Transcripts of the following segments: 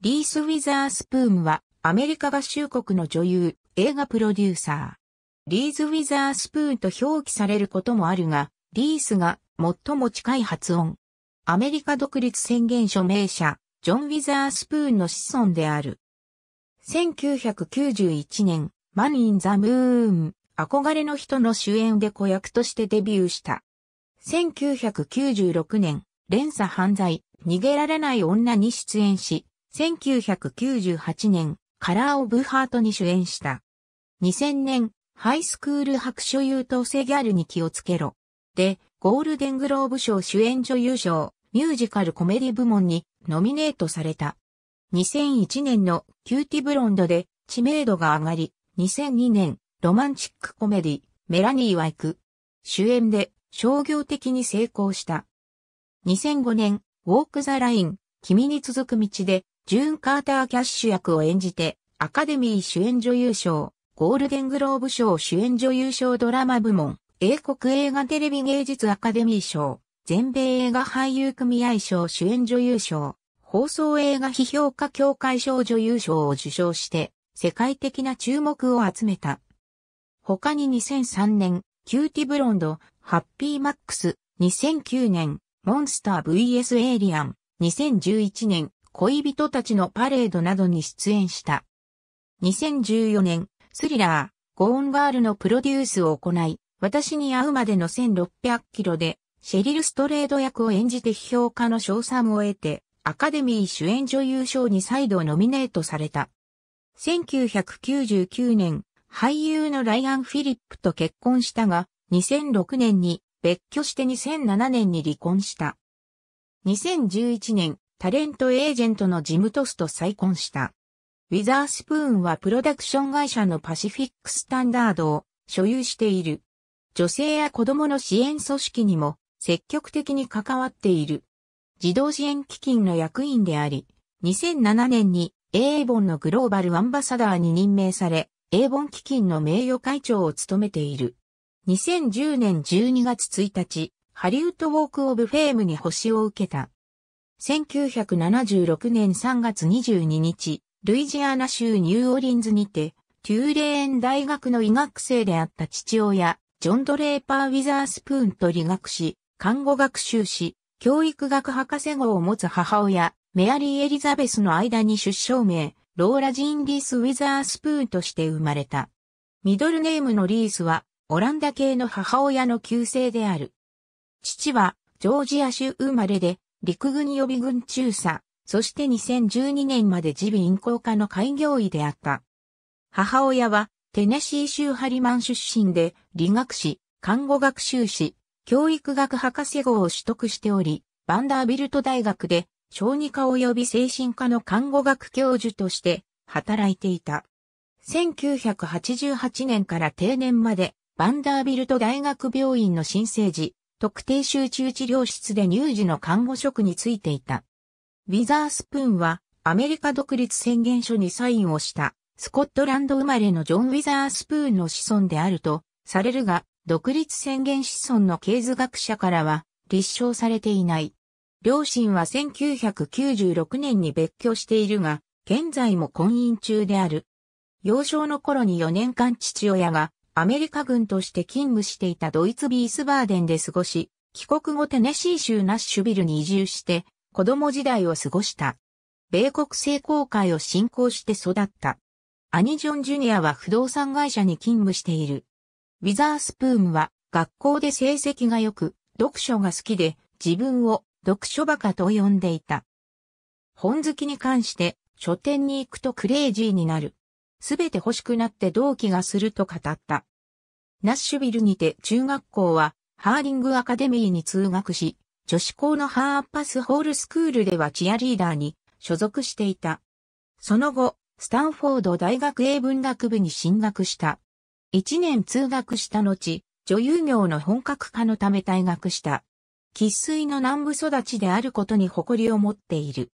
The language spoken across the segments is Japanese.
リース・ウィザースプーンはアメリカ合衆国の女優、映画プロデューサー。リーズ・ウィザースプーンと表記されることもあるが、リースが最も近い発音。アメリカ独立宣言署名者、ジョン・ウィザースプーンの子孫である。1991年、マン・イン・ザ・ムーン、憧れの人の主演で子役としてデビューした。1996年、連鎖犯罪、逃げられない女に出演し、1998年、カラーオブハートに主演した。2000年、ハイスクール白書優等生ギャルに気をつけろ。で、ゴールデングローブ賞主演女優賞、ミュージカルコメディ部門にノミネートされた。2001年のキューティブロンドで知名度が上がり、2002年、ロマンチックコメディ、メラニーワイク。主演で商業的に成功した。2005年、ウォークザライン、君に続く道でジューン・カーター・キャッシュ役を演じて、アカデミー主演女優賞、ゴールデングローブ賞主演女優賞ドラマ部門、英国映画テレビ芸術アカデミー賞、全米映画俳優組合賞主演女優賞、放送映画批評家協会賞女優賞を受賞して、世界的な注目を集めた。他に2003年、キューティブロンド、ハッピーマックス、2009年、モンスター VS エイリアン、2011年、恋人たちのパレードなどに出演した。2014年、スリラー、ゴーンガールのプロデュースを行い、私に会うまでの1600キロで、シェリル・ストレード役を演じて批評家の賞賛を得て、アカデミー主演女優賞に再度ノミネートされた。1999年、俳優のライアン・フィリップと結婚したが、2006年に別居して2007年に離婚した。2011年、タレントエージェントのジムトスと再婚した。ウィザースプーンはプロダクション会社のパシフィックスタンダードを所有している。女性や子供の支援組織にも積極的に関わっている。児童支援基金の役員であり、2007年にエイボンのグローバルアンバサダーに任命され、エイボン基金の名誉会長を務めている。2010年12月1日、ハリウッドウォークオブフェームに星を受けた。1976年3月22日、ルイジアナ州ニューオリンズにて、テューレーン大学の医学生であった父親、ジョン・ドレーパー・ウィザースプーンと理学士、看護学修士、教育学博士号を持つ母親、メアリー・エリザベスの間に出生名、ローラ・ジン・リース・ウィザースプーンとして生まれた。ミドルネームのリースは、オランダ系の母親の旧姓である。父は、ジョージア州生まれで、陸軍予備軍中佐、そして2012年まで自備院校科の開業医であった。母親は、テネシー州ハリマン出身で、理学士、看護学修士、教育学博士号を取得しており、バンダービルト大学で、小児科及び精神科の看護学教授として働いていた。1988年から定年まで、バンダービルト大学病院の新生児、特定集中治療室で乳児の看護職についていた。ウィザースプーンはアメリカ独立宣言書にサインをしたスコットランド生まれのジョン・ウィザースプーンの子孫であるとされるが、独立宣言子孫の経図学者からは立証されていない。両親は1996年に別居しているが、現在も婚姻中である。幼少の頃に4年間父親がアメリカ軍として勤務していたドイツビースバーデンで過ごし、帰国後テネシー州ナッシュビルに移住して、子供時代を過ごした。米国成功会を進行して育った。アニジョン・ジュニアは不動産会社に勤務している。ウィザースプーンは学校で成績が良く、読書が好きで自分を読書バカと呼んでいた。本好きに関して書店に行くとクレイジーになる。すべて欲しくなって同期がすると語った。ナッシュビルにて中学校はハーリングアカデミーに通学し、女子校のハーパスホールスクールではチアリーダーに所属していた。その後、スタンフォード大学英文学部に進学した。一年通学した後、女優業の本格化のため退学した。喫水の南部育ちであることに誇りを持っている。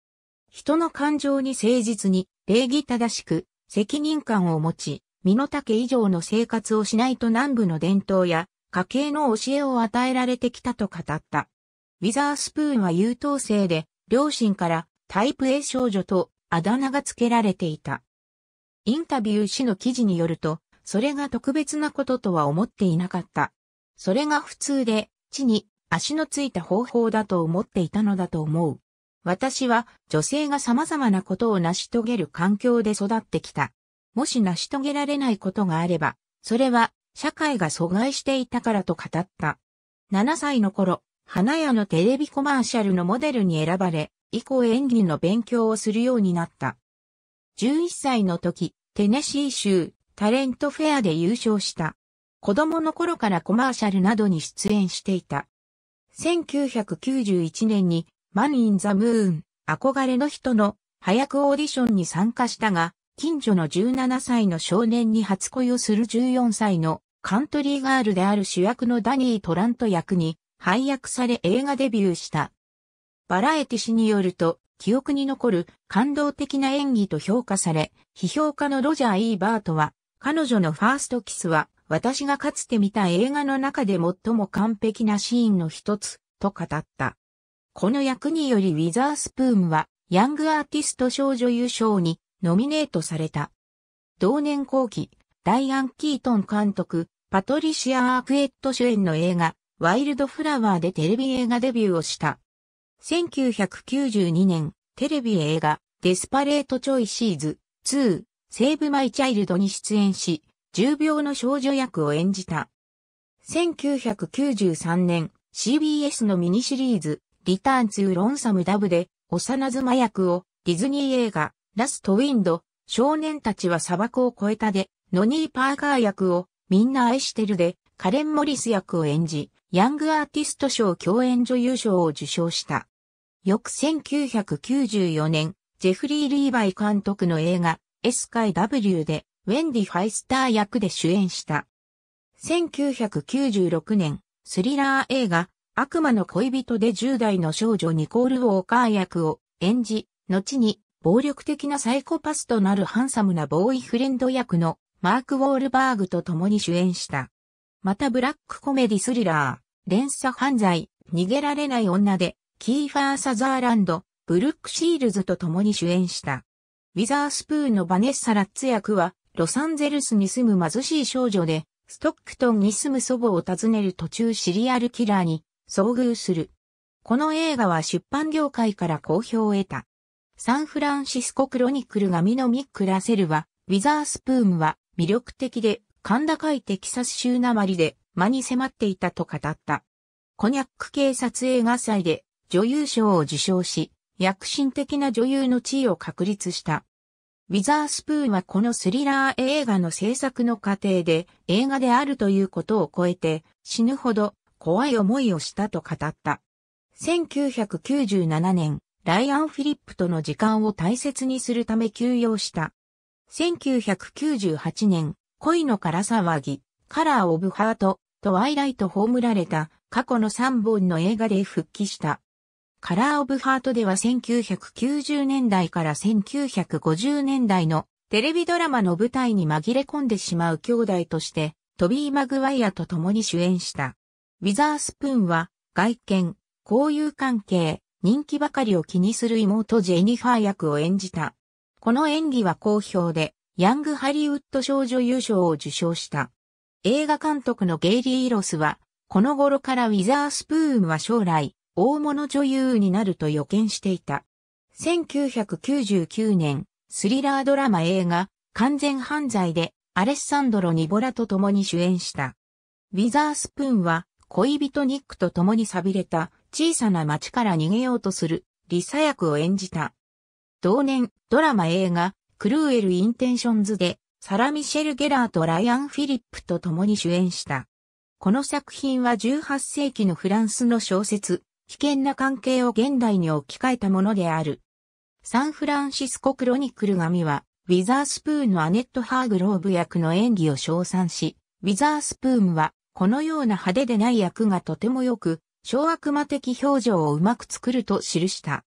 人の感情に誠実に、礼儀正しく、責任感を持ち、身の丈以上の生活をしないと南部の伝統や家計の教えを与えられてきたと語った。ウィザースプーンは優等生で、両親からタイプ A 少女とあだ名が付けられていた。インタビュー誌の記事によると、それが特別なこととは思っていなかった。それが普通で、地に足のついた方法だと思っていたのだと思う。私は女性が様々なことを成し遂げる環境で育ってきた。もし成し遂げられないことがあれば、それは社会が阻害していたからと語った。7歳の頃、花屋のテレビコマーシャルのモデルに選ばれ、以降演技の勉強をするようになった。11歳の時、テネシー州タレントフェアで優勝した。子供の頃からコマーシャルなどに出演していた。1991年にマン・イン・ザ・ムーン、憧れの人の早くオーディションに参加したが、近所の17歳の少年に初恋をする14歳のカントリーガールである主役のダニー・トラント役に配役され映画デビューした。バラエティ氏によると、記憶に残る感動的な演技と評価され、批評家のロジャー・イーバートは、彼女のファーストキスは、私がかつて見た映画の中で最も完璧なシーンの一つ、と語った。この役によりウィザースプーンは、ヤングアーティスト少女優勝にノミネートされた。同年後期、ダイアン・キートン監督、パトリシア・アークエット主演の映画、ワイルドフラワーでテレビ映画デビューをした。1992年、テレビ映画、デスパレート・チョイシーズ2、セーブ・マイ・チャイルドに出演し、重病の少女役を演じた。1993年、CBS のミニシリーズ、リターン・ツー・ロンサム・ダブで、幼妻役をディズニー映画、ラストウィンド、少年たちは砂漠を越えたで、ノニー・パーカー役を、みんな愛してるで、カレン・モリス役を演じ、ヤングアーティスト賞共演女優賞を受賞した。翌1994年、ジェフリー・リーバイ監督の映画、S 回 W で、ウェンディ・ファイスター役で主演した。1996年、スリラー映画、悪魔の恋人で10代の少女ニコール・ウォーカー役を演じ、後に暴力的なサイコパスとなるハンサムなボーイフレンド役のマーク・ウォールバーグと共に主演した。またブラックコメディスリラー、連鎖犯罪、逃げられない女で、キーファー・サザーランド、ブルック・シールズと共に主演した。ウィザースプーンのバネッサ・ラッツ役は、ロサンゼルスに住む貧しい少女で、ストックトンに住む祖母を訪ねる途中シリアルキラーに遭遇する。この映画は出版業界から好評を得た。サンフランシスコクロニクルが紙のミック・ラセルは、ウィザースプーンは魅力的で、甲高いテキサス州なまりで、間に迫っていたと語った。コニャック系撮影画祭で女優賞を受賞し、躍進的な女優の地位を確立した。ウィザースプーンはこのスリラー映画の制作の過程で映画であるということを超えて死ぬほど怖い思いをしたと語った。1997年、ライアン・フィリップとの時間を大切にするため休養した。1998年、恋のから騒ぎ、カラー・オブ・ハート、トワイライト葬られた過去の3本の映画で復帰した。カラー・オブ・ハートでは1990年代から1950年代のテレビドラマの舞台に紛れ込んでしまう兄弟として、トビー・マグワイアと共に主演した。ウィザースプーンは、外見、交友関係、人気ばかりを気にする妹ジェニファー役を演じた。この演技は好評で、ヤングハリウッド少女優賞を受賞した。映画監督のゲイリー・ロスは、この頃からウィザースプーンは将来、大物女優になると予見していた。1999年、スリラードラマ映画、完全犯罪で、アレッサンドロ・ニボラと共に主演した。ウィザースプーンは、恋人ニックと共に錆びれた小さな町から逃げようとするリサ役を演じた。同年、ドラマ映画、クルーエル・インテンションズで、サラ・ミシェル・ゲラーとライアン・フィリップと共に主演した。この作品は18世紀のフランスの小説、危険な関係を現代に置き換えたものである。サンフランシスコ・クロニクル紙は、ウィザースプーンのアネット・ハーグローブ役の演技を称賛し、ウィザースプーンは、このような派手でない役がとてもよく、小悪魔的表情をうまく作ると記した。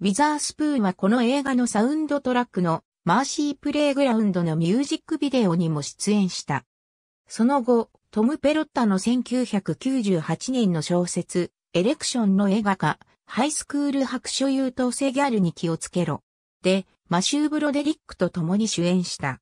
ウィザースプーンはこの映画のサウンドトラックのマーシープレイグラウンドのミュージックビデオにも出演した。その後、トム・ペロッタの1998年の小説、エレクションの映画化、ハイスクール白書優等生ギャルに気をつけろ。で、マシュー・ブロデリックと共に主演した。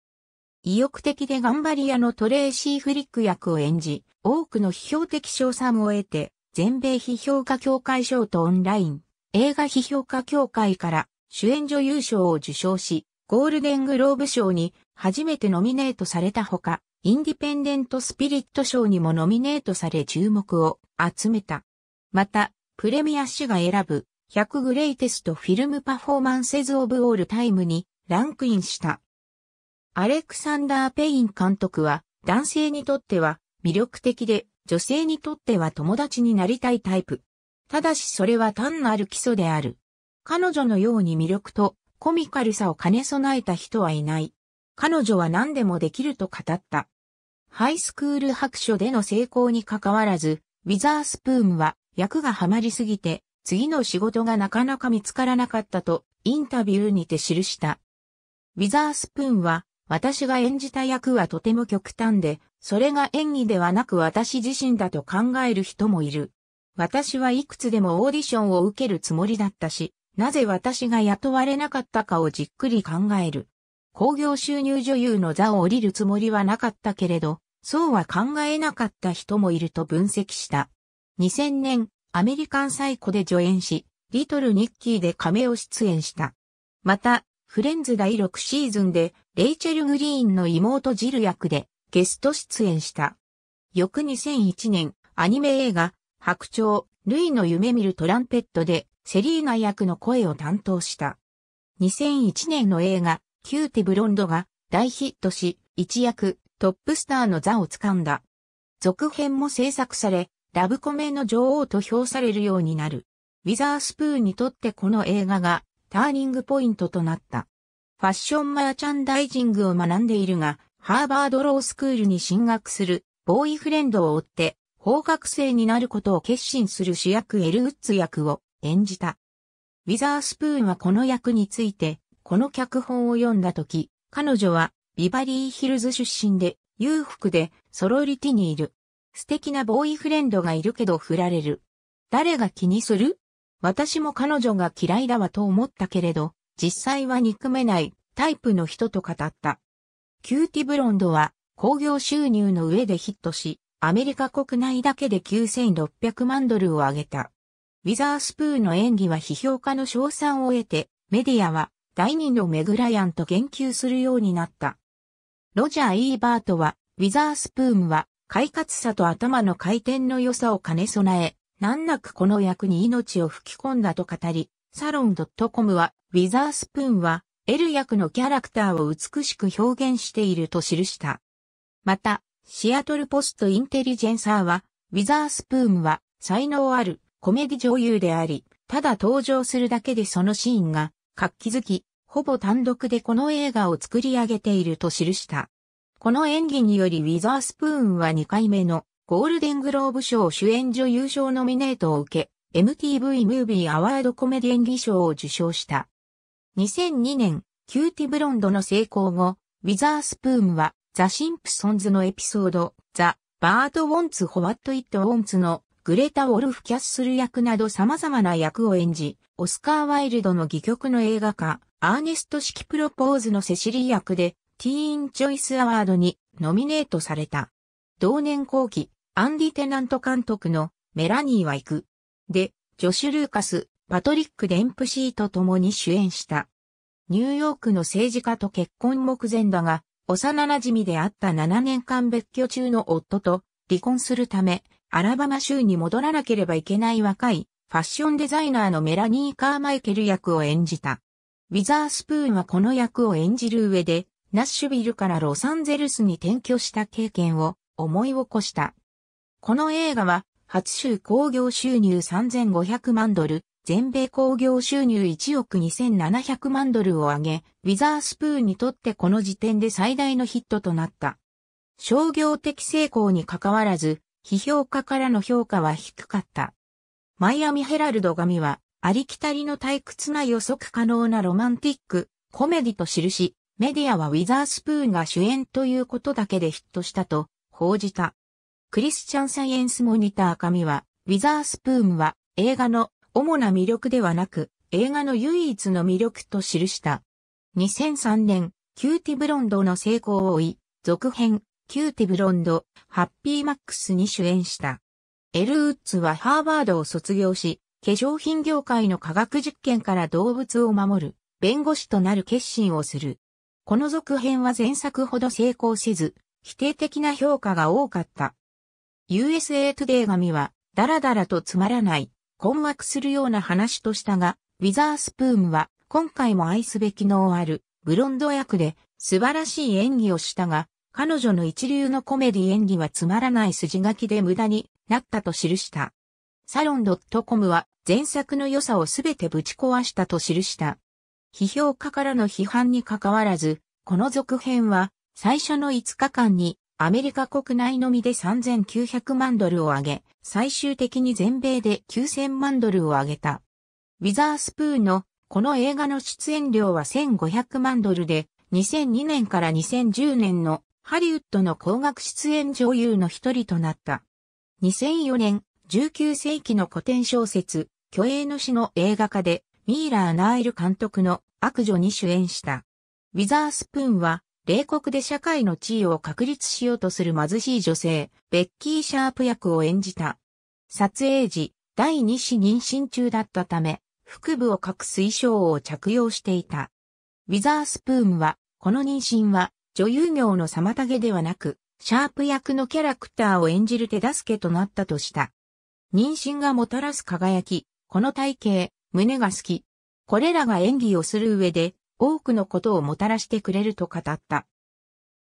意欲的で頑張り屋のトレーシー・フリック役を演じ、多くの批評的賞賛を得て、全米批評家協会賞とオンライン、映画批評家協会から主演女優賞を受賞し、ゴールデングローブ賞に初めてノミネートされたほか、インディペンデントスピリット賞にもノミネートされ注目を集めた。また、プレミア誌が選ぶ100グレイテストフィルムパフォーマンセズオブオールタイムにランクインした。アレクサンダー・ペイン監督は男性にとっては魅力的で女性にとっては友達になりたいタイプ。ただしそれは単なる基礎である。彼女のように魅力とコミカルさを兼ね備えた人はいない。彼女は何でもできると語った。ハイスクール白書での成功に関わらず、ウィザースプーンは役がハマりすぎて、次の仕事がなかなか見つからなかったと、インタビューにて記した。ウィザースプーンは、私が演じた役はとても極端で、それが演技ではなく私自身だと考える人もいる。私はいくつでもオーディションを受けるつもりだったし、なぜ私が雇われなかったかをじっくり考える。興行収入女優の座を降りるつもりはなかったけれど、そうは考えなかった人もいると分析した。2000年、アメリカンサイコで助演し、リトル・ニッキーで亀を出演した。また、フレンズ第6シーズンで、レイチェル・グリーンの妹ジル役で、ゲスト出演した。翌2001年、アニメ映画、白鳥、ルイの夢見るトランペットで、セリーナ役の声を担当した。2001年の映画、キューティブロンドが大ヒットし、一躍、トップスターの座をつかんだ。続編も制作され、ラブコメの女王と評されるようになる。ウィザースプーンにとってこの映画がターニングポイントとなった。ファッションマーチャンダイジングを学んでいるが、ハーバードロースクールに進学するボーイフレンドを追って法学生になることを決心する主役エル・ウッズ役を演じた。ウィザースプーンはこの役について、この脚本を読んだ時、彼女はビバリーヒルズ出身で裕福でソロリティにいる。素敵なボーイフレンドがいるけど振られる。誰が気にする私も彼女が嫌いだわと思ったけれど、実際は憎めないタイプの人と語った。キューティブロンドは工業収入の上でヒットし、アメリカ国内だけで9600万ドルを上げた。ウィザースプーンの演技は批評家の称賛を得て、メディアは第二のメグライアンと言及するようになった。ロジャー・イーバートは、ウィザースプーンは、快活さと頭の回転の良さを兼ね備え、難なくこの役に命を吹き込んだと語り、サロン .com は、ウィザースプーンは、エル役のキャラクターを美しく表現していると記した。また、シアトルポストインテリジェンサーは、ウィザースプーンは才能あるコメディ女優であり、ただ登場するだけでそのシーンが活気づき、ほぼ単独でこの映画を作り上げていると記した。この演技によりウィザースプーンは2回目のゴールデングローブ賞主演女優賞ノミネートを受け、MTV ムービーアワードコメディ演技賞を受賞した。2002年、キューティブロンドの成功後、ウィザースプーンは、ザ・シンプソンズのエピソード、ザ・バード・ウォンツ・ホワット・イット・ウォンツのグレタ・ウォルフ・キャッスル役など様々な役を演じ、オスカー・ワイルドの戯曲の映画化、アーネスト式プロポーズのセシリ役で、ティーン・チョイス・アワードにノミネートされた。同年後期、アンディ・テナント監督のメラニーは行く。で、ジョシュ・ルーカス、パトリック・デンプシーと共に主演した。ニューヨークの政治家と結婚目前だが、幼馴染であった7年間別居中の夫と離婚するため、アラバマ州に戻らなければいけない若いファッションデザイナーのメラニー・カーマイケル役を演じた。ウィザースプーンはこの役を演じる上で、ナッシュビルからロサンゼルスに転居した経験を思い起こした。この映画は、初週興行収入3500万ドル、全米興行収入1億2700万ドルを上げ、ウィザースプーンにとってこの時点で最大のヒットとなった。商業的成功に関わらず、批評家からの評価は低かった。マイアミヘラルド紙は、ありきたりの退屈な予測可能なロマンティック、コメディと記し、メディアはウィザースプーンが主演ということだけでヒットしたと報じた。クリスチャンサイエンスモニター紙は、ウィザースプーンは映画の主な魅力ではなく、映画の唯一の魅力と記した。2003年、キューティブロンドの成功を追い、続編、キューティブロンド、ハッピーマックスに主演した。エル・ウッズはハーバードを卒業し、化粧品業界の科学実験から動物を守る、弁護士となる決心をする。この続編は前作ほど成功せず、否定的な評価が多かった。USA Today 紙は、だらだらとつまらない、困惑するような話としたが、ウィザースプーンは今回も愛すべき能あるブロンド役で素晴らしい演技をしたが、彼女の一流のコメディ演技はつまらない筋書きで無駄になったと記した。サロン .com は前作の良さをすべてぶち壊したと記した。批評家からの批判に関わらず、この続編は最初の5日間にアメリカ国内のみで3900万ドルを上げ、最終的に全米で9000万ドルを上げた。ウィザースプーンのこの映画の出演料は1500万ドルで、2002年から2010年のハリウッドの高額出演女優の一人となった。2004年、19世紀の古典小説、巨影の詩の映画化で、ミーラー・ナイル監督の悪女に主演した。ウィザースプーンは、冷酷で社会の地位を確立しようとする貧しい女性、ベッキー・シャープ役を演じた。撮影時、第2子妊娠中だったため、腹部を隠す衣装を着用していた。ウィザースプーンは、この妊娠は、女優業の妨げではなく、シャープ役のキャラクターを演じる手助けとなったとした。妊娠がもたらす輝き、この体型、胸が好き。これらが演技をする上で多くのことをもたらしてくれると語った。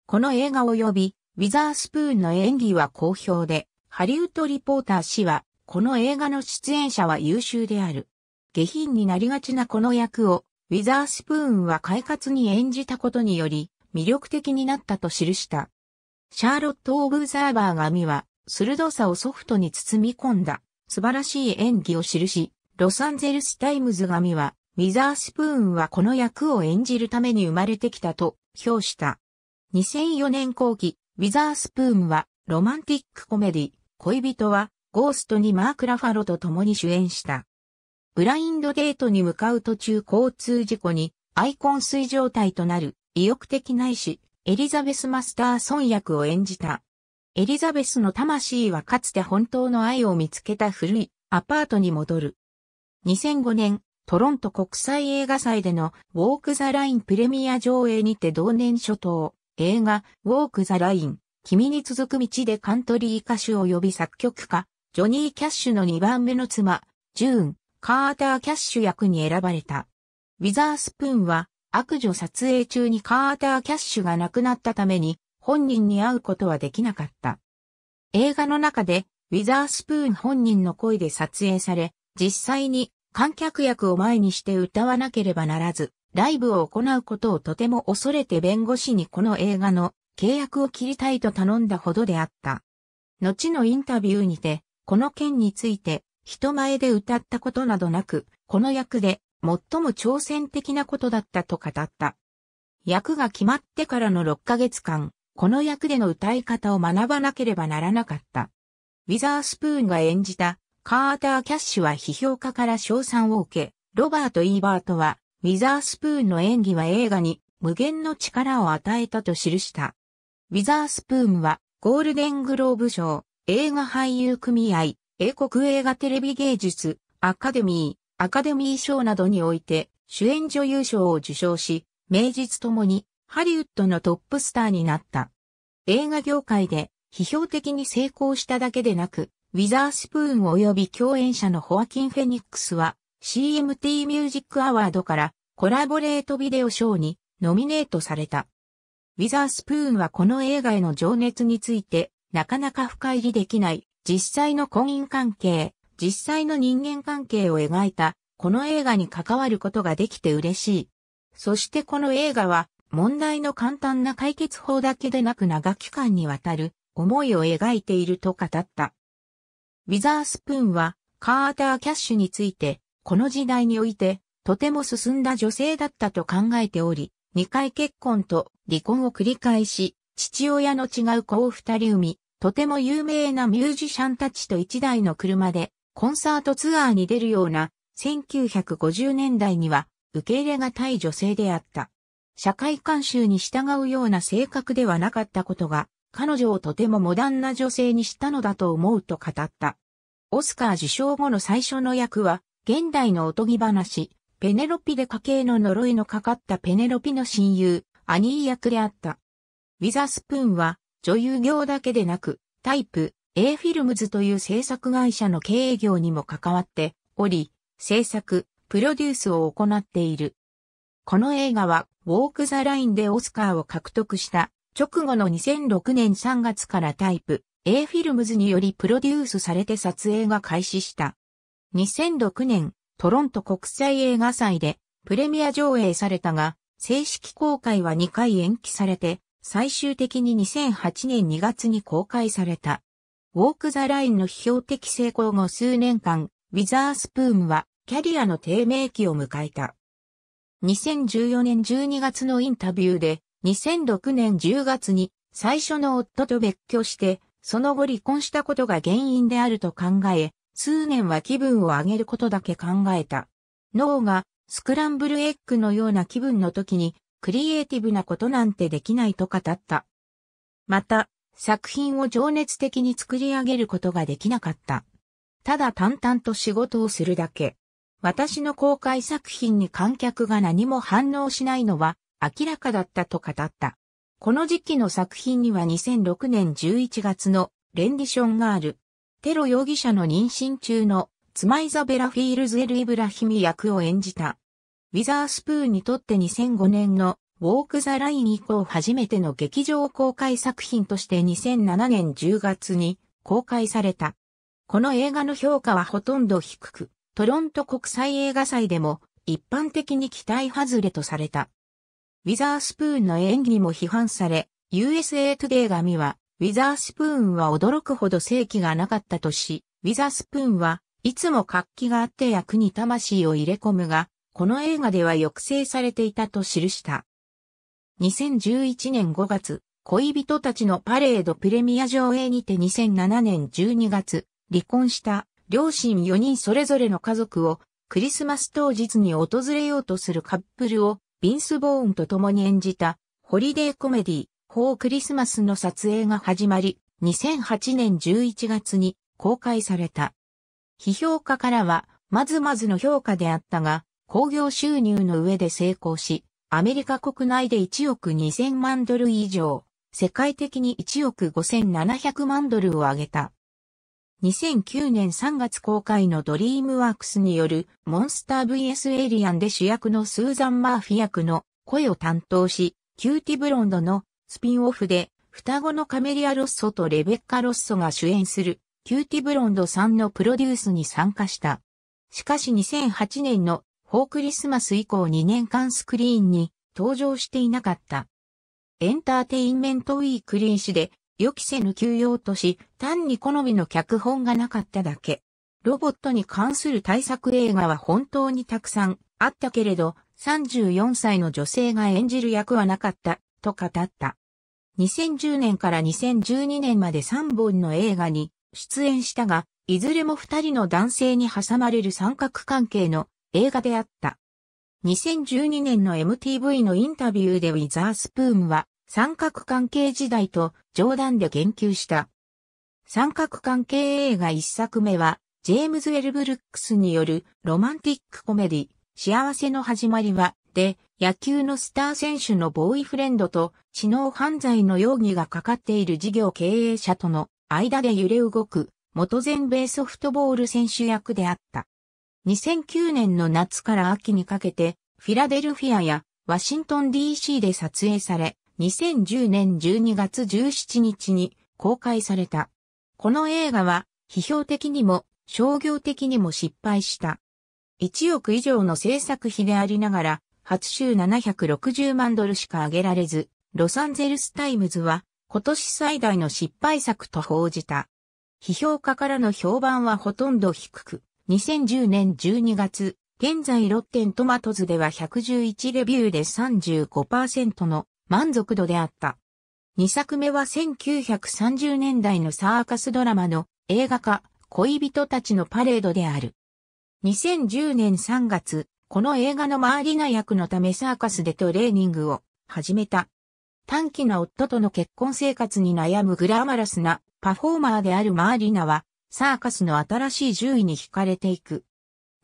この映画及び、ウィザースプーンの演技は好評で、ハリウッドリポーター氏は、この映画の出演者は優秀である。下品になりがちなこの役を、ウィザースプーンは快活に演じたことにより、魅力的になったと記した。シャーロット・オブザーバーがは、鋭さをソフトに包み込んだ、素晴らしい演技を記し、ロサンゼルス・タイムズがは、ウィザースプーンはこの役を演じるために生まれてきたと評した。2004年後期、ウィザースプーンはロマンティックコメディ、恋人はゴーストにマーク・ラファロと共に主演した。ブラインドデートに向かう途中交通事故にアイコン水状態となる意欲的ないし、エリザベス・マスターソン役を演じた。エリザベスの魂はかつて本当の愛を見つけた古いアパートに戻る。2005年、トロント国際映画祭でのウォーク・ザ・ラインプレミア上映にて同年初頭、映画ウォーク・ザ・ライン、君に続く道でカントリー歌手及び作曲家、ジョニー・キャッシュの2番目の妻、ジューン、カーター・キャッシュ役に選ばれた。ウィザースプーンは、悪女撮影中にカーター・キャッシュが亡くなったために、本人に会うことはできなかった。映画の中で、ウィザースプーン本人の声で撮影され、実際に観客役を前にして歌わなければならず、ライブを行うことをとても恐れて弁護士にこの映画の契約を切りたいと頼んだほどであった。後のインタビューにて、この件について、人前で歌ったことなどなく、この役で最も挑戦的なことだったと語った。役が決まってからの6ヶ月間、この役での歌い方を学ばなければならなかった。ウィザースプーンが演じたカーター・キャッシュは批評家から賞賛を受け、ロバート・イーバートは、ウィザースプーンの演技は映画に無限の力を与えたと記した。ウィザースプーンは、ゴールデングローブ賞、映画俳優組合、英国映画テレビ芸術、アカデミー、アカデミー賞などにおいて、主演女優賞を受賞し、名実ともに、ハリウッドのトップスターになった。映画業界で、批評的に成功しただけでなく、ウィザースプーン及び共演者のホアキン・フェニックスは CMT ミュージックアワードからコラボレートビデオ賞にノミネートされた。ウィザースプーンはこの映画への情熱についてなかなか深入りできない実際の婚姻関係、実際の人間関係を描いたこの映画に関わることができて嬉しい。そしてこの映画は問題の簡単な解決法だけでなく長期間にわたる思いを描いていると語った。ウィザースプーンは、カーター・キャッシュについて、この時代において、とても進んだ女性だったと考えており、二回結婚と離婚を繰り返し、父親の違う子を二人産み、とても有名なミュージシャンたちと一台の車で、コンサートツアーに出るような、1950年代には、受け入れがたい女性であった。社会慣習に従うような性格ではなかったことが、彼女をとてもモダンな女性にしたのだと思うと語った。オスカー受賞後の最初の役は、現代のおとぎ話、ペネロピで家計の呪いのかかったペネロピの親友、アニー役であった。ウィザスプーンは、女優業だけでなく、タイプ、A フィルムズという制作会社の経営業にも関わっており、制作、プロデュースを行っている。この映画は、ウォーク・ザ・ラインでオスカーを獲得した直後の2006年3月からタイプ A フィルムズによりプロデュースされて撮影が開始した。2006年、トロント国際映画祭でプレミア上映されたが、正式公開は2回延期されて、最終的に2008年2月に公開された。ウォーク・ザ・ラインの批評的成功後数年間、ウィザースプーンはキャリアの低迷期を迎えた。2014年12月のインタビューで、2006年10月に最初の夫と別居して、その後離婚したことが原因であると考え、数年は気分を上げることだけ考えた。脳がスクランブルエッグのような気分の時にクリエイティブなことなんてできないと語った。また、作品を情熱的に作り上げることができなかった。ただ淡々と仕事をするだけ。私の公開作品に観客が何も反応しないのは明らかだったと語った。この時期の作品には2006年11月のレンディションがある。テロ容疑者の妊娠中の妻イザベラ・フィールズ・エル・イブラヒミ役を演じた。ウィザースプーンにとって2005年のウォーク・ザ・ライン以降初めての劇場公開作品として2007年10月に公開された。この映画の評価はほとんど低く、トロント国際映画祭でも一般的に期待外れとされた。ウィザースプーンの演技にも批判され、USA トゥデイ紙は、ウィザースプーンは驚くほど正気がなかったとし、ウィザースプーンはいつも活気があって役に魂を入れ込むが、この映画では抑制されていたと記した。2011年5月、恋人たちのパレードプレミア上映にて2007年12月、離婚した両親4人それぞれの家族をクリスマス当日に訪れようとするカップルをビンス・ボーンと共に演じた、ホリデーコメディ、ホークリスマスの撮影が始まり、2008年11月に公開された。批評家からは、まずまずの評価であったが、興行収入の上で成功し、アメリカ国内で1億2000万ドル以上、世界的に1億5700万ドルを上げた。2009年3月公開のドリームワークスによるモンスター VS エイリアンで主役のスーザン・マーフィ役の声を担当し、キューティブロンドのスピンオフで双子のカメリア・ロッソとレベッカ・ロッソが主演するキューティブロンドさんのプロデュースに参加した。しかし2008年のホークリスマス以降2年間スクリーンに登場していなかった。エンターテインメントウィークリー誌で予期せぬ休養とし、単に好みの脚本がなかっただけ。ロボットに関する対策映画は本当にたくさんあったけれど、34歳の女性が演じる役はなかった、と語った。2010年から2012年まで3本の映画に出演したが、いずれも2人の男性に挟まれる三角関係の映画であった。2012年の MTV のインタビューでウィザースプーンは、三角関係時代と冗談で言及した。三角関係映画一作目は、ジェームズ・エルブルックスによるロマンティックコメディ、幸せの始まりは、で、野球のスター選手のボーイフレンドと知能犯罪の容疑がかかっている事業経営者との間で揺れ動く元全米ソフトボール選手役であった。2009年の夏から秋にかけてフィラデルフィアやワシントン DC で撮影され、2010年12月17日に公開された。この映画は批評的にも商業的にも失敗した。1億以上の制作費でありながら、初週760万ドルしか上げられず、ロサンゼルスタイムズは今年最大の失敗作と報じた。批評家からの評判はほとんど低く、2010年12月、現在ロッテントマトズでは111レビューで35%の満足度であった。二作目は1930年代のサーカスドラマの映画化、恋人たちのパレードである。2010年3月、この映画のマーリナ役のためサーカスでトレーニングを始めた。短期な夫との結婚生活に悩むグラマラスなパフォーマーであるマーリナは、サーカスの新しい順位に惹かれていく。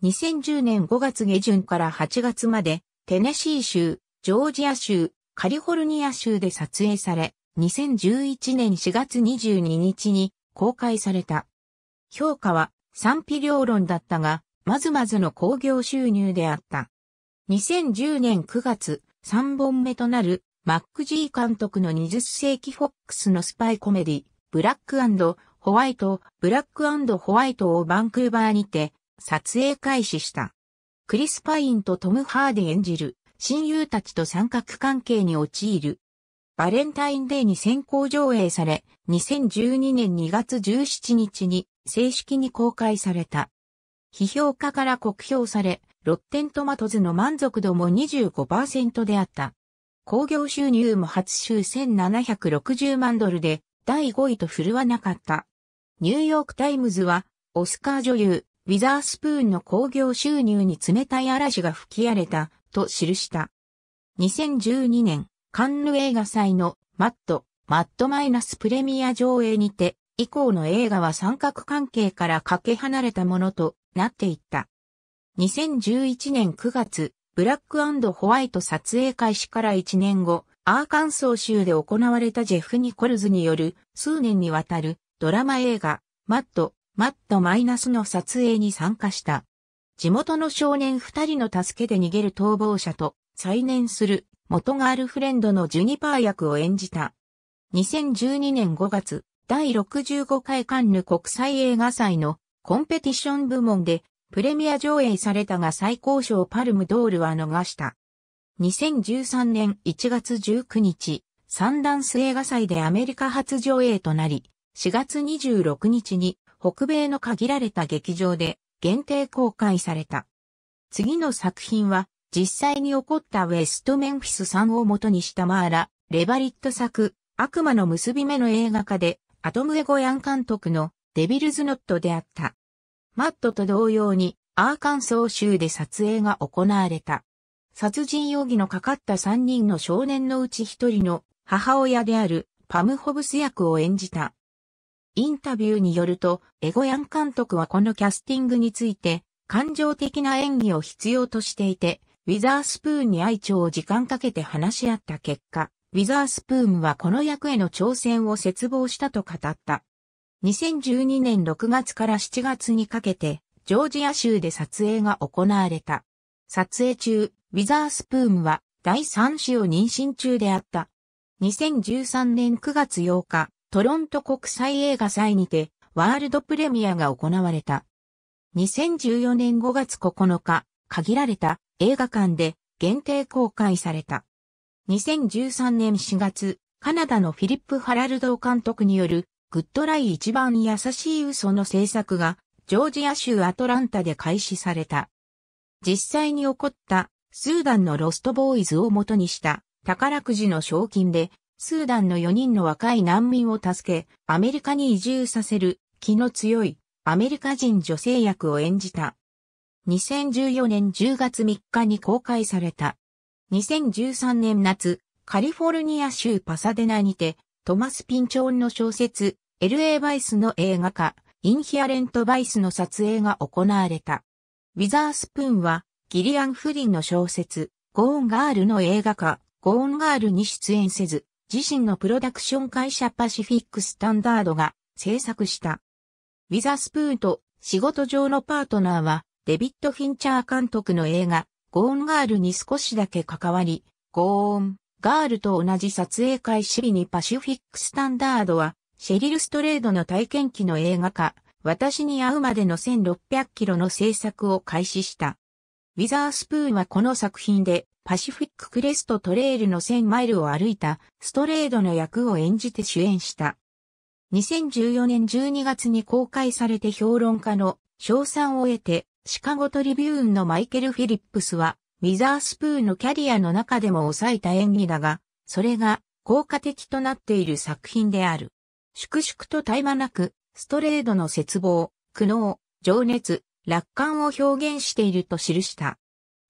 2010年5月下旬から8月まで、テネシー州、ジョージア州、カリフォルニア州で撮影され、2011年4月22日に公開された。評価は賛否両論だったが、まずまずの興行収入であった。2010年9月、3本目となるマック・ジー監督の20世紀フォックスのスパイコメディ、ブラックホワイト、ブラックホワイトをバンクーバーにて撮影開始した。クリス・パインとトム・ハーデ演じる親友たちと三角関係に陥る。バレンタインデーに先行上映され、2012年2月17日に正式に公開された。批評家から酷評され、ロッテントマトズの満足度も25%であった。興行収入も初週1760万ドルで、第5位と振るわなかった。ニューヨークタイムズは、オスカー女優、ウィザースプーンの興行収入に冷たい嵐が吹き荒れたと記した。2012年、カンヌ映画祭のマット、マットマイナスプレミア上映にて、以降の映画は三角関係からかけ離れたものとなっていった。2011年9月、ブラックホワイト撮影開始から1年後、アーカンソー州で行われたジェフ・ニコルズによる数年にわたるドラマ映画、マット、マットマイナスの撮影に参加した。地元の少年二人の助けで逃げる逃亡者と再燃する元ガールフレンドのジュニパー役を演じた。2012年5月、第65回カンヌ国際映画祭のコンペティション部門でプレミア上映されたが最高賞パルムドールは逃した。2013年1月19日、サンダンス映画祭でアメリカ初上映となり、4月26日に北米の限られた劇場で限定公開された。次の作品は、実際に起こったウェストメンフィス3を元にしたマーラ、レバリット作、悪魔の結び目の映画化で、アトムエゴヤン監督のデビルズノットであった。マットと同様に、アーカンソー州で撮影が行われた。殺人容疑のかかった3人の少年のうち1人の母親であるパムホブス役を演じたインタビューによると、エゴヤン監督はこのキャスティングについて、感情的な演技を必要としていて、ウィザースプーンに愛情を時間かけて話し合った結果、ウィザースプーンはこの役への挑戦を絶望したと語った。2012年6月から7月にかけて、ジョージア州で撮影が行われた。撮影中、ウィザースプーンは第3子を妊娠中であった。2013年9月8日、トロント国際映画祭にて、ワールドプレミアが行われた。2014年5月9日、限られた映画館で限定公開された。2013年4月、カナダのフィリップ・ハラルド監督による、グッドライ一番優しい嘘の制作が、ジョージア州アトランタで開始された。実際に起こった、スーダンのロストボーイズを元にした、宝くじの賞金で、スーダンの4人の若い難民を助け、アメリカに移住させる気の強いアメリカ人女性役を演じた。2014年10月3日に公開された。2013年夏、カリフォルニア州パサデナにて、トマス・ピンチョンの小説、LA バイスの映画化、インヒアレント・バイスの撮影が行われた。ウィザースプーンは、ギリアン・フリンの小説、ゴーン・ガールの映画化、ゴーン・ガールに出演せず、自身のプロダクション会社パシフィックスタンダードが制作した。ウィザースプーンと仕事上のパートナーはデビッド・フィンチャー監督の映画ゴーンガールに少しだけ関わり、ゴーンガールと同じ撮影開始日にパシフィックスタンダードはシェリル・ストレードの体験記の映画化、私に会うまでの1600キロの制作を開始した。ウィザースプーンはこの作品でパシフィッククレストトレイルの1000マイルを歩いたストレードの役を演じて主演した。2014年12月に公開されて評論家の賞賛を得て、シカゴトリビューンのマイケル・フィリップスは、ウィザースプーンのキャリアの中でも抑えた演技だが、それが効果的となっている作品である。粛々と絶え間なく、ストレードの絶望、苦悩、情熱、楽観を表現していると記した。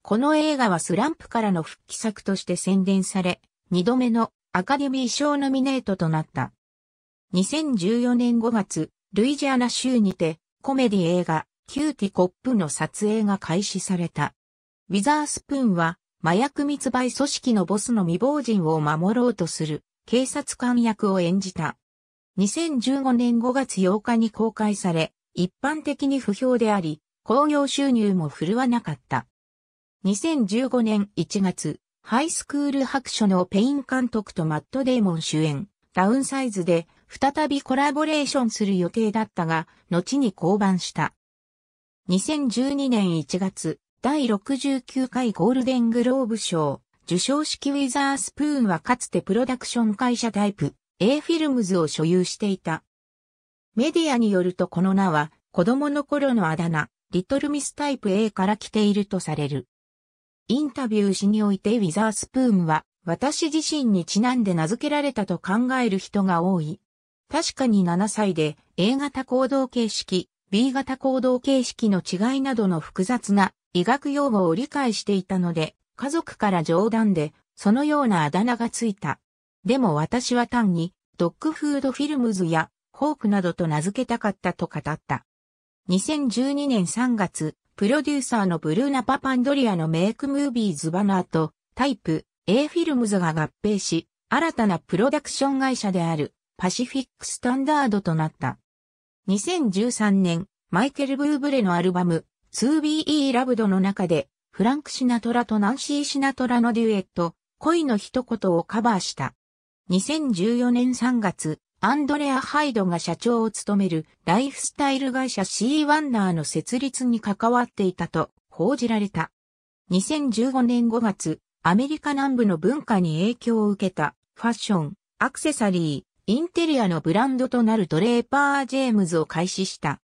この映画はスランプからの復帰作として宣伝され、2度目のアカデミー賞ノミネートとなった。2014年5月、ルイジアナ州にてコメディ映画キューティコップの撮影が開始された。ウィザースプーンは麻薬密売組織のボスの未亡人を守ろうとする警察官役を演じた。2015年5月8日に公開され、一般的に不評であり、興行収入も振るわなかった。2015年1月、ハイスクール白書のペイン監督とマット・デーモン主演、ダウンサイズで再びコラボレーションする予定だったが、後に降板した。2012年1月、第69回ゴールデングローブ賞、受賞式ウィザースプーンはかつてプロダクション会社タイプ、A フィルムズを所有していた。メディアによるとこの名は、子供の頃のあだ名、リトルミスタイプ A から来ているとされる。インタビュー誌においてウィザースプーンは私自身にちなんで名付けられたと考える人が多い。確かに7歳で A 型行動形式、B 型行動形式の違いなどの複雑な医学用語を理解していたので、家族から冗談でそのようなあだ名がついた。でも私は単にドッグフードフィルムズやホークなどと名付けたかったと語った。2012年3月、プロデューサーのブルーナ・パパンドリアのメイクムービーズバナーとタイプ A フィルムズが合併し、新たなプロダクション会社であるパシフィックスタンダードとなった。2013年、マイケル・ブーブレのアルバム 2BE Loved の中で、フランク・シナトラとナンシー・シナトラのデュエット、恋の一言をカバーした。2014年3月、アンドレア・ハイドが社長を務めるライフスタイル会社 C ワンナーの設立に関わっていたと報じられた。2015年5月、アメリカ南部の文化に影響を受けたファッション、アクセサリー、インテリアのブランドとなるドレーパー・ジェームズを開始した。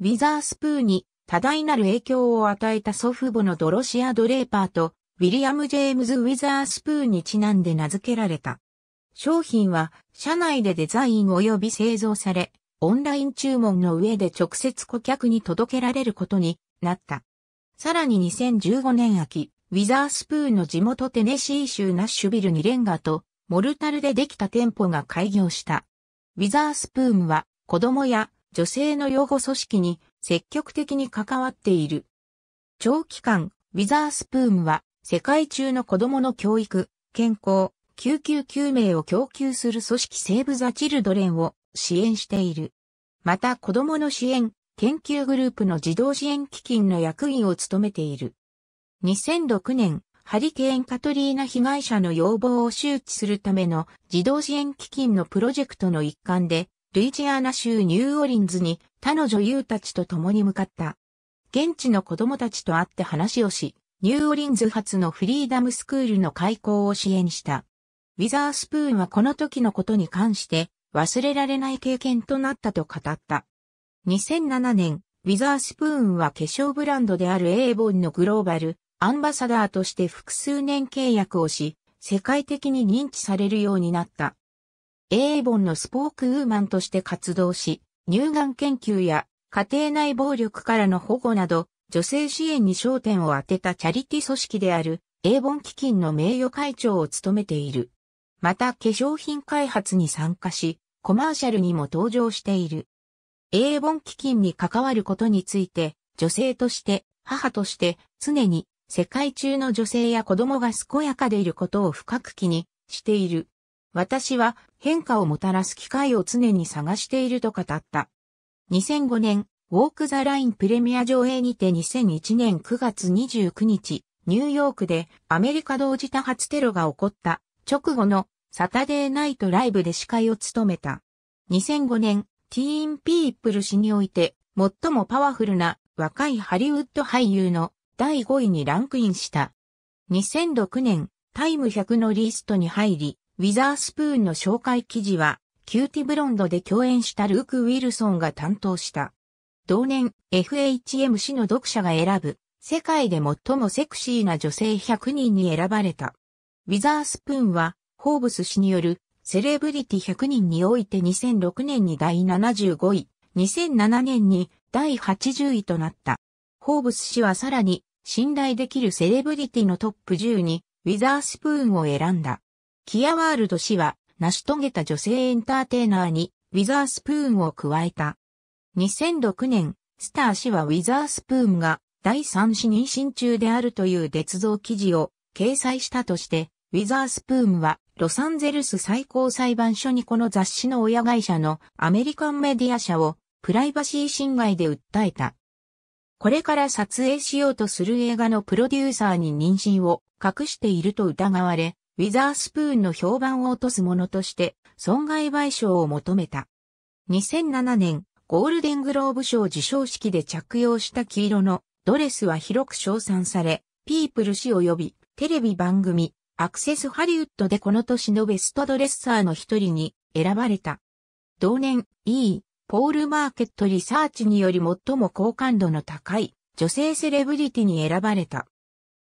ウィザースプーに多大なる影響を与えた祖父母のドロシア・ドレーパーとウィリアム・ジェームズ・ウィザースプーにちなんで名付けられた。商品は社内でデザイン及び製造され、オンライン注文の上で直接顧客に届けられることになった。さらに2015年秋、ウィザースプーンの地元テネシー州ナッシュビルにレンガとモルタルでできた店舗が開業した。ウィザースプーンは子供や女性の養護組織に積極的に関わっている。長期間、ウィザースプーンは世界中の子供の教育、健康、救急救命を供給する組織セーブ・ザ・チルドレンを支援している。また子供の支援、研究グループの児童支援基金の役員を務めている。2006年、ハリケーンカトリーナ被害者の要望を周知するための児童支援基金のプロジェクトの一環で、ルイジアナ州ニューオリンズに他の女優たちと共に向かった。現地の子供たちと会って話をし、ニューオリンズ発のフリーダムスクールの開校を支援した。ウィザースプーンはこの時のことに関して忘れられない経験となったと語った。2007年、ウィザースプーンは化粧ブランドであるエーボンのグローバルアンバサダーとして複数年契約をし、世界的に認知されるようになった。エーボンのスポークウーマンとして活動し、乳がん研究や家庭内暴力からの保護など、女性支援に焦点を当てたチャリティ組織である、エーボン基金の名誉会長を務めている。また化粧品開発に参加し、コマーシャルにも登場している。英文基金に関わることについて、女性として、母として、常に世界中の女性や子供が健やかでいることを深く気にしている。私は変化をもたらす機会を常に探していると語った。2005年、ウォークザラインプレミア上映にて2001年9月29日、ニューヨークでアメリカ同時多発テロが起こった直後のサタデーナイトライブで司会を務めた。2005年、ティーンピープル誌において、最もパワフルな若いハリウッド俳優の第5位にランクインした。2006年、タイム100のリストに入り、ウィザースプーンの紹介記事は、キューティブロンドで共演したルーク・ウィルソンが担当した。同年、f h m 氏の読者が選ぶ、世界で最もセクシーな女性100人に選ばれた。ウィザースプーンは、ホーブス氏によるセレブリティ100人において2006年に第75位、2007年に第80位となった。ホーブス氏はさらに信頼できるセレブリティのトップ10にウィザースプーンを選んだ。キアワールド氏は成し遂げた女性エンターテイナーにウィザースプーンを加えた。2006年、スター氏はウィザースプーンが第3子妊娠中であるという捏造記事を掲載したとしてウィザースプーンは、ロサンゼルス最高裁判所にこの雑誌の親会社のアメリカンメディア社をプライバシー侵害で訴えた。これから撮影しようとする映画のプロデューサーに妊娠を隠していると疑われ、ウィザースプーンの評判を落とすものとして損害賠償を求めた。2007年、ゴールデングローブ賞授賞式で着用した黄色のドレスは広く称賛され、ピープル氏及びテレビ番組アクセスハリウッドでこの年のベストドレッサーの一人に選ばれた。同年 E、ポールマーケットリサーチにより最も好感度の高い女性セレブリティに選ばれた。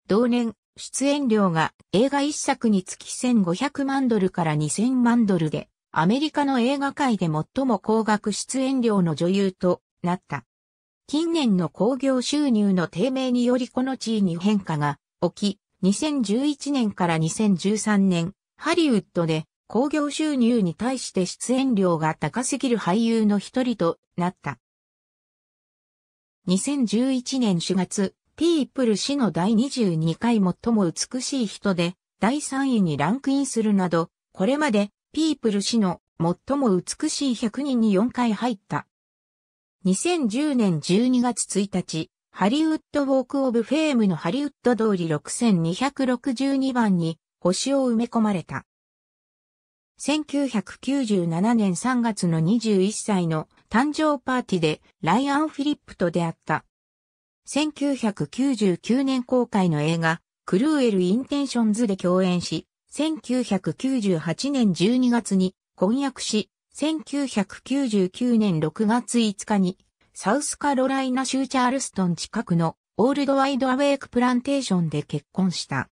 同年、出演料が映画一作につき1500万ドルから2000万ドルで、アメリカの映画界で最も高額出演料の女優となった。近年の興行収入の低迷によりこの地位に変化が起き、2011年から2013年、ハリウッドで興行収入に対して出演料が高すぎる俳優の一人となった。2011年4月、ピープル氏の第22回最も美しい人で第3位にランクインするなど、これまでピープル氏の最も美しい100人に4回入った。2010年12月1日、ハリウッド・ウォーク・オブ・フェームのハリウッド通り6262番に星を埋め込まれた。1997年3月の21歳の誕生パーティーでライアン・フィリップと出会った。1999年公開の映画、クルーエル・インテンションズで共演し、1998年12月に婚約し、1999年6月5日にサウスカロライナ州チャールストン近くのオールドワイドアウェイクプランテーションで結婚した。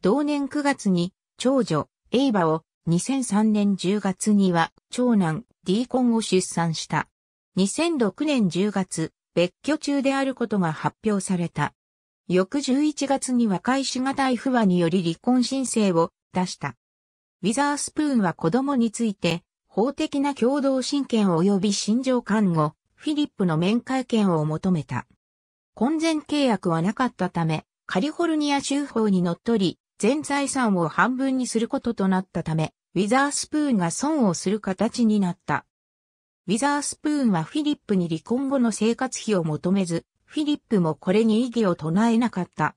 同年9月に長女エイバを2003年10月には長男ディーコンを出産した。2006年10月、別居中であることが発表された。翌11月に若い市が大不和により離婚申請を出した。ウィザースプーンは子供について法的な共同親権及び心情看護、フィリップの面会権を求めた。婚前契約はなかったため、カリフォルニア州法にのっとり、全財産を半分にすることとなったため、ウィザースプーンが損をする形になった。ウィザースプーンはフィリップに離婚後の生活費を求めず、フィリップもこれに異議を唱えなかった。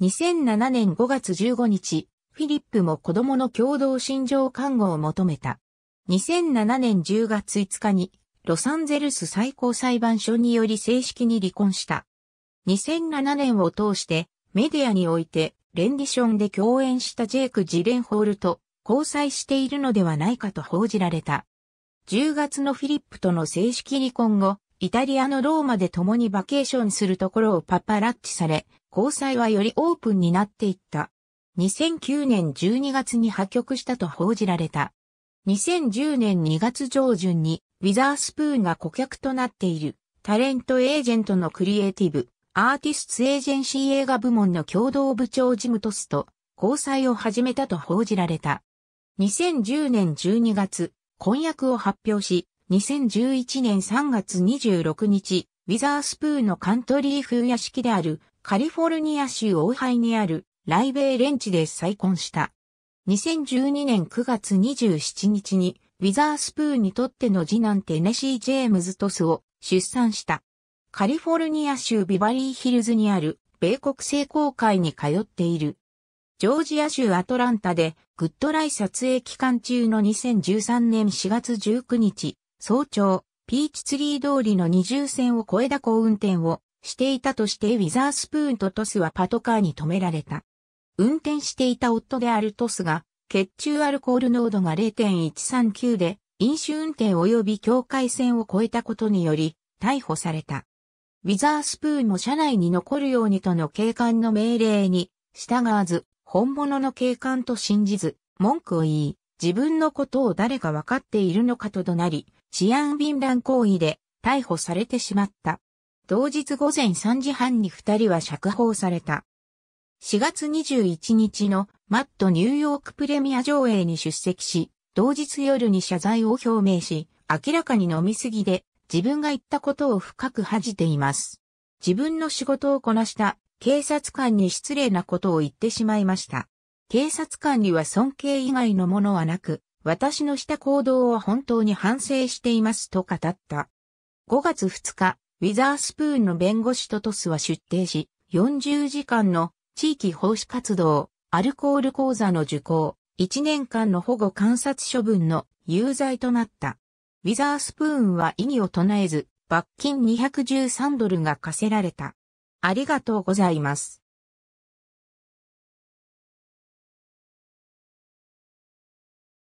2007年5月15日、フィリップも子供の共同心情看護を求めた。2007年10月5日にロサンゼルス最高裁判所により正式に離婚した。2007年を通してメディアにおいてレンディションで共演したジェイク・ジレンホールと交際しているのではないかと報じられた。10月のフィリップとの正式離婚後、イタリアのローマで共にバケーションするところをパパラッチされ、交際はよりオープンになっていった。2009年12月に破局したと報じられた。2010年2月上旬にウィザースプーンが顧客となっている、タレントエージェントのクリエイティブ、アーティストエージェンシー映画部門の共同部長ジムトスと交際を始めたと報じられた。2010年12月、婚約を発表し、2011年3月26日、ウィザースプーンのカントリー風屋敷であるカリフォルニア州オーハイにあるライベーレンチで再婚した。2012年9月27日にウィザースプーンにとっての次男テネシー・ジェームズ・トスを出産した。カリフォルニア州ビバリーヒルズにある米国聖公会に通っている。ジョージア州アトランタでグッドライ撮影期間中の2013年4月19日、早朝、ピーチツリー通りの二重線を越えた高運転をしていたとしてウィザースプーンとトスはパトカーに止められた。運転していた夫であるトスが血中アルコール濃度が0.139で、飲酒運転及び境界線を越えたことにより、逮捕された。ウィザースプーンも車内に残るようにとの警官の命令に、従わず、本物の警官と信じず、文句を言い、自分のことを誰が分かっているのかと怒鳴り、治安便乱行為で逮捕されてしまった。同日午前3時半に二人は釈放された。4月21日のマットニューヨークプレミア上映に出席し、同日夜に謝罪を表明し、明らかに飲みすぎで自分が言ったことを深く恥じています。自分の仕事をこなした警察官に失礼なことを言ってしまいました。警察官には尊敬以外のものはなく、私のした行動は本当に反省していますと語った。5月2日、ウィザースプーンの弁護士とトスは出廷し、40時間の地域奉仕活動、アルコール講座の受講、1年間の保護観察処分の有罪となった。ウィザースプーンは異議を唱えず、罰金213ドルが課せられた。ありがとうございます。